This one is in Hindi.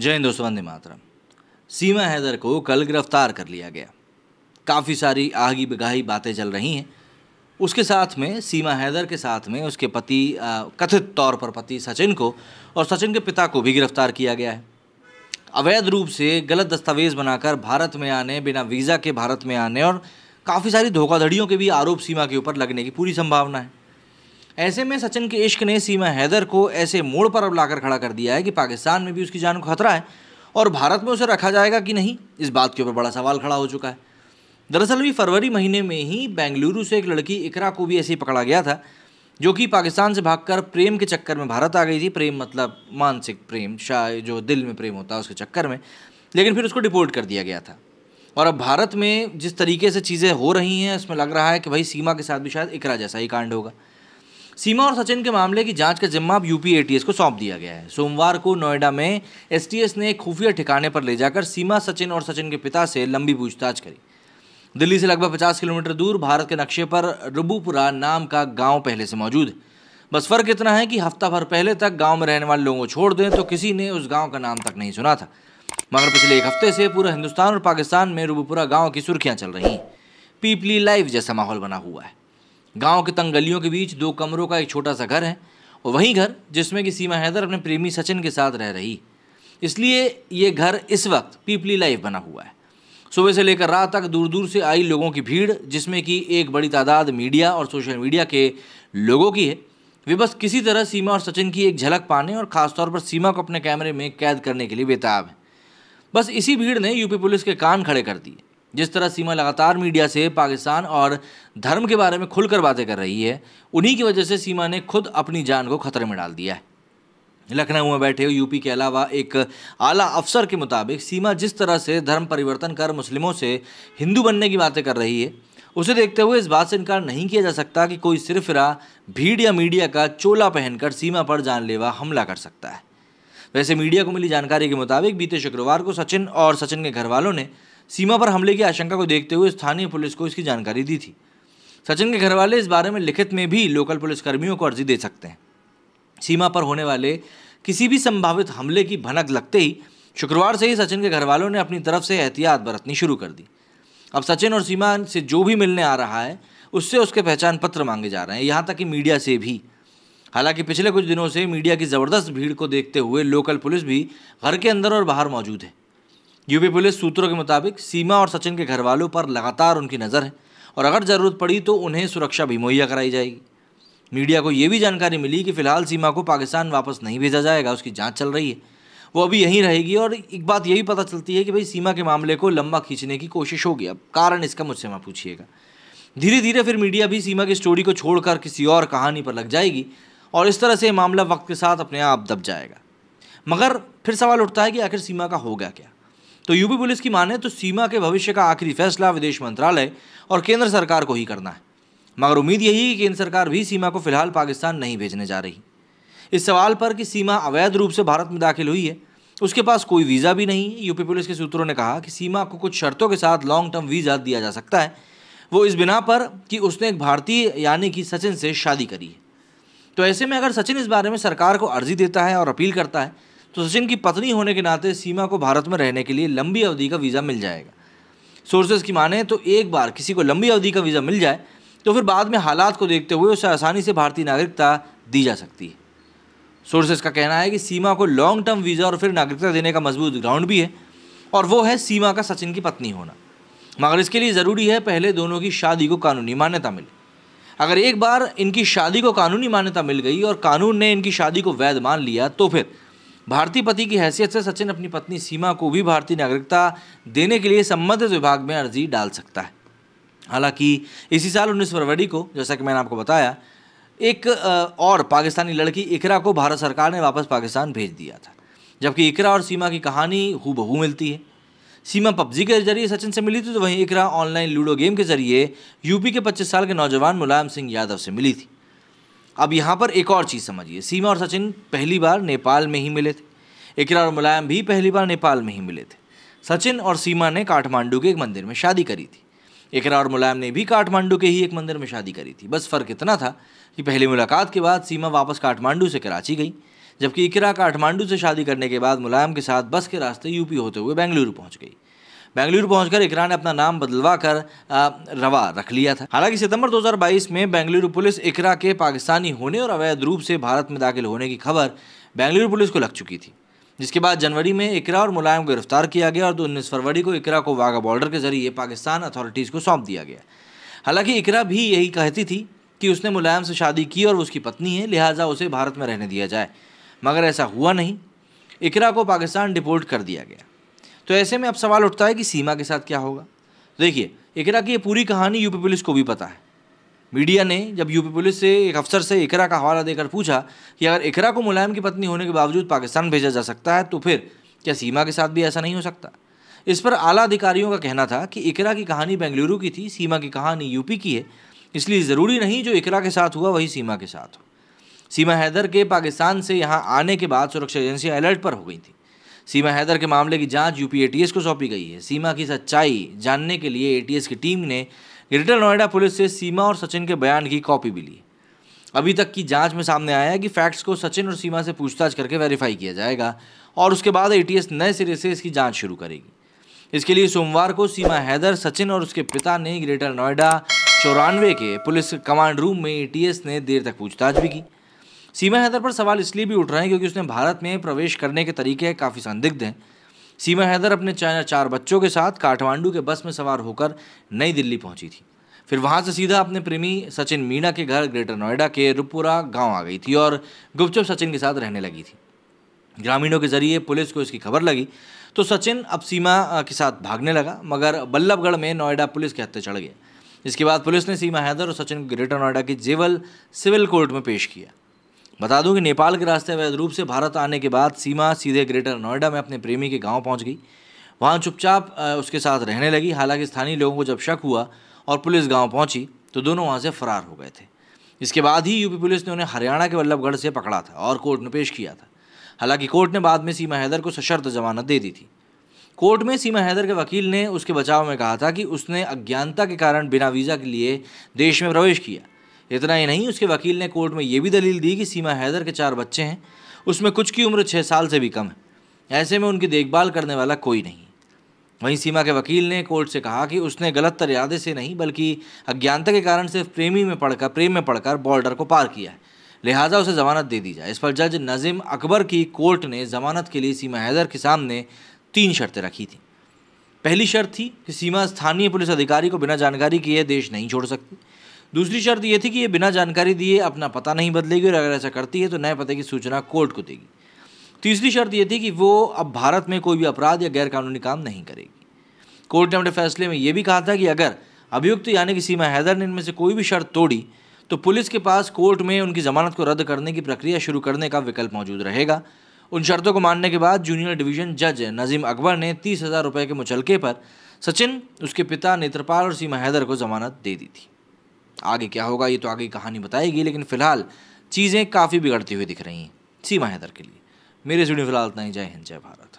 जय हिंद दोस्तों वंदे मातरम सीमा हैदर को कल गिरफ्तार कर लिया गया काफ़ी सारी आगी बिगाही बातें चल रही हैं उसके साथ में सीमा हैदर के साथ में उसके पति कथित तौर पर पति सचिन को और सचिन के पिता को भी गिरफ्तार किया गया है अवैध रूप से गलत दस्तावेज़ बनाकर भारत में आने बिना वीज़ा के भारत में आने और काफ़ी सारी धोखाधड़ियों के भी आरोप सीमा के ऊपर लगने की पूरी संभावना है ऐसे में सचिन के इश्क ने सीमा हैदर को ऐसे मोड़ पर अब लाकर खड़ा कर दिया है कि पाकिस्तान में भी उसकी जान को खतरा है और भारत में उसे रखा जाएगा कि नहीं इस बात के ऊपर बड़ा सवाल खड़ा हो चुका है दरअसल भी फरवरी महीने में ही बेंगलुरु से एक लड़की इकरा को भी ऐसे ही पकड़ा गया था जो कि पाकिस्तान से भागकर प्रेम के चक्कर में भारत आ गई थी प्रेम मतलब मानसिक प्रेम शायद जो दिल में प्रेम होता है उसके चक्कर में लेकिन फिर उसको डिपोर्ट कर दिया गया था और अब भारत में जिस तरीके से चीज़ें हो रही हैं उसमें लग रहा है कि भाई सीमा के साथ भी शायद इकरा जैसा ही कांड होगा सीमा और सचिन के मामले की जांच का जिम्मा अब यूपी एटीएस को सौंप दिया गया है सोमवार को नोएडा में एसटीएस ने एक खुफिया ठिकाने पर ले जाकर सीमा सचिन और सचिन के पिता से लंबी पूछताछ करी दिल्ली से लगभग पचास किलोमीटर दूर भारत के नक्शे पर रुबूपुरा नाम का गाँव पहले से मौजूद है बस फर्क इतना है कि हफ्ता भर पहले तक गाँव में रहने वाले लोगों को छोड़ दें तो किसी ने उस गाँव का नाम तक नहीं सुना था मगर पिछले एक हफ्ते से पूरे हिंदुस्तान और पाकिस्तान में रुबूपुरा गाँव की सुर्खियां चल रही हैं पीपली लाइव जैसा माहौल बना हुआ है गांव के तंग गलियों के बीच दो कमरों का एक छोटा सा घर है और वही घर जिसमें कि सीमा हैदर अपने प्रेमी सचिन के साथ रह रही इसलिए ये घर इस वक्त पीपली लाइफ बना हुआ है सुबह से लेकर रात तक दूर दूर से आई लोगों की भीड़ जिसमें कि एक बड़ी तादाद मीडिया और सोशल मीडिया के लोगों की है वे बस किसी तरह सीमा और सचिन की एक झलक पाने और ख़ासतौर पर सीमा को अपने कैमरे में कैद करने के लिए बेताब है बस इसी भीड़ ने यूपी पुलिस के कान खड़े कर दिए जिस तरह सीमा लगातार मीडिया से पाकिस्तान और धर्म के बारे में खुलकर बातें कर रही है उन्हीं की वजह से सीमा ने खुद अपनी जान को खतरे में डाल दिया है लखनऊ में बैठे हुए यूपी के अलावा एक आला अफसर के मुताबिक सीमा जिस तरह से धर्म परिवर्तन कर मुस्लिमों से हिंदू बनने की बातें कर रही है उसे देखते हुए इस बात से इनकार नहीं किया जा सकता कि कोई सिरफिरा भीड़ या मीडिया का चोला पहनकर सीमा पर जानलेवा हमला कर सकता है वैसे मीडिया को मिली जानकारी के मुताबिक बीते शुक्रवार को सचिन और सचिन के घर वालों ने सीमा पर हमले की आशंका को देखते हुए स्थानीय पुलिस को इसकी जानकारी दी थी सचिन के घरवाले इस बारे में लिखित में भी लोकल पुलिसकर्मियों को अर्जी दे सकते हैं सीमा पर होने वाले किसी भी संभावित हमले की भनक लगते ही शुक्रवार से ही सचिन के घरवालों ने अपनी तरफ से एहतियात बरतनी शुरू कर दी अब सचिन और सीमा से जो भी मिलने आ रहा है उससे उसके पहचान पत्र मांगे जा रहे हैं यहाँ तक कि मीडिया से भी हालांकि पिछले कुछ दिनों से मीडिया की ज़बरदस्त भीड़ को देखते हुए लोकल पुलिस भी घर के अंदर और बाहर मौजूद है यूपी पुलिस सूत्रों के मुताबिक सीमा और सचिन के घर वालों पर लगातार उनकी नज़र है और अगर ज़रूरत पड़ी तो उन्हें सुरक्षा भी मुहैया कराई जाएगी मीडिया को ये भी जानकारी मिली कि फ़िलहाल सीमा को पाकिस्तान वापस नहीं भेजा जाएगा उसकी जांच चल रही है वो अभी यहीं रहेगी और एक बात यही पता चलती है कि भाई सीमा के मामले को लंबा खींचने की कोशिश होगी अब कारण इसका मुझसे मैं पूछिएगा धीरे धीरे फिर मीडिया भी सीमा की स्टोरी को छोड़कर किसी और कहानी पर लग जाएगी और इस तरह से मामला वक्त के साथ अपने आप दब जाएगा मगर फिर सवाल उठता है कि आखिर सीमा का होगा क्या तो यूपी पुलिस की माने तो सीमा के भविष्य का आखिरी फैसला विदेश मंत्रालय और केंद्र सरकार को ही करना है मगर उम्मीद यही है कि केंद्र सरकार भी सीमा को फिलहाल पाकिस्तान नहीं भेजने जा रही इस सवाल पर कि सीमा अवैध रूप से भारत में दाखिल हुई है उसके पास कोई वीज़ा भी नहीं यूपी पुलिस के सूत्रों ने कहा कि सीमा को कुछ शर्तों के साथ लॉन्ग टर्म वीज़ा दिया जा सकता है वो इस बिना पर कि उसने एक भारतीय यानी कि सचिन से शादी करी है तो ऐसे में अगर सचिन इस बारे में सरकार को अर्जी देता है और अपील करता है तो सचिन की पत्नी होने के नाते सीमा को भारत में रहने के लिए लंबी अवधि का वीज़ा मिल जाएगा सोर्सेज की माने तो एक बार किसी को लंबी अवधि का वीज़ा मिल जाए तो फिर बाद में हालात को देखते हुए उसे आसानी से भारतीय नागरिकता दी जा सकती है सोर्सेज का कहना है कि सीमा को लॉन्ग टर्म वीज़ा और फिर नागरिकता देने का मजबूत ग्राउंड भी है और वो है सीमा का सचिन की पत्नी होना मगर इसके लिए ज़रूरी है पहले दोनों की शादी को कानूनी मान्यता मिले अगर एक बार इनकी शादी को कानूनी मान्यता मिल गई और कानून ने इनकी शादी को वैध मान लिया तो फिर भारतीय पति की हैसियत से सचिन अपनी पत्नी सीमा को भी भारतीय नागरिकता देने के लिए संबंधित विभाग में अर्जी डाल सकता है हालांकि इसी साल उन्नीस फरवरी को जैसा कि मैंने आपको बताया एक और पाकिस्तानी लड़की इकरा को भारत सरकार ने वापस पाकिस्तान भेज दिया था जबकि इकरा और सीमा की कहानी हु बहू मिलती है सीमा पबजी के जरिए सचिन से मिली थी तो वहीं इकरा ऑनलाइन लूडो गेम के जरिए यूपी के 25 साल के नौजवान मुलायम सिंह यादव से मिली थी अब यहाँ पर एक और चीज़ समझिए सीमा और सचिन पहली बार नेपाल में ही मिले थे इकरा और मुलायम भी पहली बार नेपाल में ही मिले थे सचिन और सीमा ने काठमांडू के एक मंदिर में शादी करी थी इकरा और मुलायम ने भी काठमांडू के ही एक मंदिर में शादी करी थी बस फ़र्क इतना था कि पहली मुलाकात के बाद सीमा वापस काठमांडू से कराची गई जबकि इकरा काठमांडू से शादी करने के बाद मुलायम के साथ बस के रास्ते यूपी होते हुए बेंगलुरु पहुँच गई बेंगलुरु पहुंचकर इकरा ने अपना नाम बदलवा कर रवा रख लिया था हालांकि सितंबर 2022 में बेंगलुरु पुलिस इकरा के पाकिस्तानी होने और अवैध रूप से भारत में दाखिल होने की खबर बेंगलुरु पुलिस को लग चुकी थी जिसके बाद जनवरी में इकरा और मुलायम को गिरफ्तार किया गया और उन्नीस फरवरी को इकरा को वाघा बॉर्डर के जरिए पाकिस्तान अथॉरिटीज़ को सौंप दिया गया हालांकि इकरा भी यही कहती थी कि उसने मुलायम से शादी की और वो उसकी पत्नी है लिहाजा उसे भारत में रहने दिया जाए मगर ऐसा हुआ नहीं इकरा को पाकिस्तान डिपोर्ट कर दिया गया तो ऐसे में अब सवाल उठता है कि सीमा के साथ क्या होगा देखिए एकरा की ये पूरी कहानी यूपी पुलिस को भी पता है मीडिया ने जब यूपी पुलिस से एक अफसर से एकरा का हवाला देकर पूछा कि अगर एकरा को मुलायम की पत्नी होने के बावजूद पाकिस्तान भेजा जा सकता है तो फिर क्या सीमा के साथ भी ऐसा नहीं हो सकता इस पर आला अधिकारियों का कहना था कि इकरा की कहानी बेंगलुरु की थी सीमा की कहानी यूपी की है इसलिए ज़रूरी नहीं जो इकरा के साथ हुआ वही सीमा के साथ हो सीमा हैदर के पाकिस्तान से यहाँ आने के बाद सुरक्षा एजेंसियाँ अलर्ट पर हो गई थी सीमा हैदर के मामले की जांच यूपी एटीएस को सौंपी गई है सीमा की सच्चाई जानने के लिए एटीएस की टीम ने ग्रेटर नोएडा पुलिस से सीमा और सचिन के बयान की कॉपी भी ली अभी तक की जांच में सामने आया है कि फैक्ट्स को सचिन और सीमा से पूछताछ करके वेरीफाई किया जाएगा और उसके बाद ए नए सिरे से इसकी जाँच शुरू करेगी इसके लिए सोमवार को सीमा हैदर सचिन और उसके पिता ने ग्रेटर नोएडा चौरानवे के पुलिस कमांड रूम में ए ने देर तक पूछताछ भी की सीमा हैदर पर सवाल इसलिए भी उठ रहे हैं क्योंकि उसने भारत में प्रवेश करने के तरीके काफ़ी संदिग्ध हैं सीमा हैदर अपने चार बच्चों के साथ काठमांडू के बस में सवार होकर नई दिल्ली पहुंची थी फिर वहां से सीधा अपने प्रेमी सचिन मीणा के घर ग्रेटर नोएडा के रुपुरा गांव आ गई थी और गुपचुप सचिन के साथ रहने लगी थी ग्रामीणों के जरिए पुलिस को इसकी खबर लगी तो सचिन अब सीमा के साथ भागने लगा मगर बल्लभगढ़ में नोएडा पुलिस के हत्थे चढ़ गया इसके बाद पुलिस ने सीमा हैदर और सचिन ग्रेटर नोएडा की जेवल सिविल कोर्ट में पेश किया बता दूं कि नेपाल के रास्ते अवैध रूप से भारत आने के बाद सीमा सीधे ग्रेटर नोएडा में अपने प्रेमी के गांव पहुंच गई वहां चुपचाप उसके साथ रहने लगी हालांकि स्थानीय लोगों को जब शक हुआ और पुलिस गांव पहुंची तो दोनों वहां से फरार हो गए थे इसके बाद ही यूपी पुलिस ने उन्हें हरियाणा के वल्लभगढ़ से पकड़ा था और कोर्ट में पेश किया था हालांकि कोर्ट ने बाद में सीमा हैदर को सशर्त जमानत दे दी थी कोर्ट में सीमा हैदर के वकील ने उसके बचाव में कहा था कि उसने अज्ञानता के कारण बिना वीज़ा के लिए देश में प्रवेश किया इतना ही नहीं उसके वकील ने कोर्ट में ये भी दलील दी कि सीमा हैदर के चार बच्चे हैं उसमें कुछ की उम्र छः साल से भी कम है ऐसे में उनकी देखभाल करने वाला कोई नहीं वहीं सीमा के वकील ने कोर्ट से कहा कि उसने गलत तरियादे से नहीं बल्कि अज्ञानता के कारण सिर्फ प्रेमी में पढ़कर प्रेम में पढ़कर बॉर्डर को पार किया है लिहाजा उसे जमानत दे दी जाए इस पर जज नजीम अकबर की कोर्ट ने जमानत के लिए सीमा हैदर के सामने तीन शर्तें रखी थी पहली शर्त थी कि सीमा स्थानीय पुलिस अधिकारी को बिना जानकारी किए देश नहीं छोड़ सकती दूसरी शर्त यह थी कि ये बिना जानकारी दिए अपना पता नहीं बदलेगी और अगर ऐसा करती है तो नए पते की सूचना कोर्ट को देगी तीसरी शर्त यह थी कि वो अब भारत में कोई भी अपराध या गैरकानूनी काम नहीं करेगी कोर्ट ने अपने फैसले में ये भी कहा था कि अगर अभियुक्त यानी कि सीमा हैदर ने इनमें से कोई भी शर्त तोड़ी तो पुलिस के पास कोर्ट में उनकी जमानत को रद्द करने की प्रक्रिया शुरू करने का विकल्प मौजूद रहेगा उन शर्तों को मानने के बाद जूनियर डिवीजन जज नजीम अकबर ने तीस हज़ार रुपये के मुचलके पर सचिन उसके पिता नेत्रपाल और सीमा हैदर को जमानत दे दी थी आगे क्या होगा ये तो आगे कहानी बताएगी लेकिन फिलहाल चीज़ें काफ़ी बिगड़ती हुई दिख रही हैं सीमा हैदर के लिए मेरे स्टूडियो फिलहाल इतना ही जय हिंद जय भारत